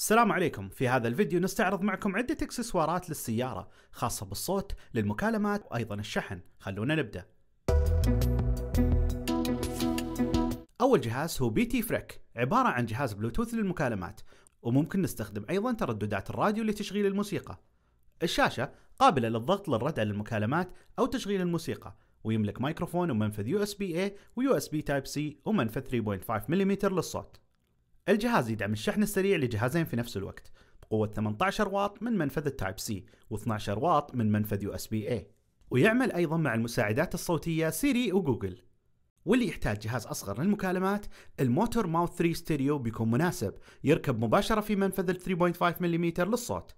السلام عليكم في هذا الفيديو نستعرض معكم عدة اكسسوارات للسيارة خاصة بالصوت للمكالمات وأيضا الشحن خلونا نبدأ أول جهاز هو بي تي فريك عبارة عن جهاز بلوتوث للمكالمات وممكن نستخدم أيضا ترددات الراديو لتشغيل الموسيقى الشاشة قابلة للضغط للردع للمكالمات أو تشغيل الموسيقى ويملك مايكروفون ومنفذ يو اس بي اي ويو اس بي تايب سي ومنفذ 3.5 ملم للصوت الجهاز يدعم الشحن السريع لجهازين في نفس الوقت بقوة 18 واط من منفذ التايب سي و12 واط من منفذ يو اس بي اي ويعمل ايضا مع المساعدات الصوتية سيري وجوجل واللي يحتاج جهاز اصغر للمكالمات الموتور ماوث 3 ستيريو بيكون مناسب يركب مباشرة في منفذ 3.5 ملم للصوت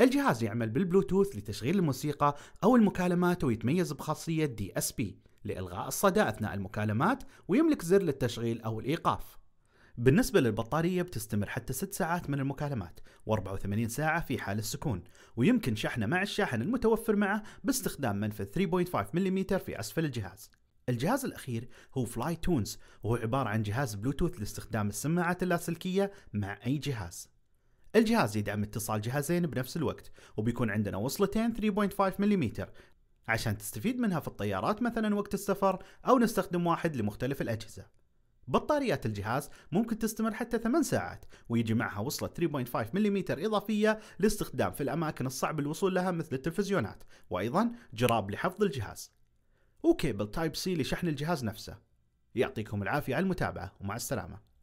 الجهاز يعمل بالبلوتوث لتشغيل الموسيقى أو المكالمات ويتميز بخاصية دي اس بي لإلغاء الصدى أثناء المكالمات ويملك زر للتشغيل أو الإيقاف بالنسبة للبطارية بتستمر حتى 6 ساعات من المكالمات و84 ساعة في حال السكون ويمكن شحنه مع الشاحن المتوفر معه باستخدام منفذ 3.5 ملم في أسفل الجهاز الجهاز الأخير هو فلاي تونز وهو عبارة عن جهاز بلوتوث لاستخدام السماعات اللاسلكية مع أي جهاز الجهاز يدعم اتصال جهازين بنفس الوقت وبيكون عندنا وصلتين 3.5 ملم عشان تستفيد منها في الطيارات مثلا وقت السفر أو نستخدم واحد لمختلف الأجهزة بطاريات الجهاز ممكن تستمر حتى 8 ساعات ويجي معها وصلة 3.5 ملم إضافية لاستخدام في الأماكن الصعب الوصول لها مثل التلفزيونات وأيضا جراب لحفظ الجهاز وكيبل تايب سي لشحن الجهاز نفسه يعطيكم العافية على المتابعة ومع السلامة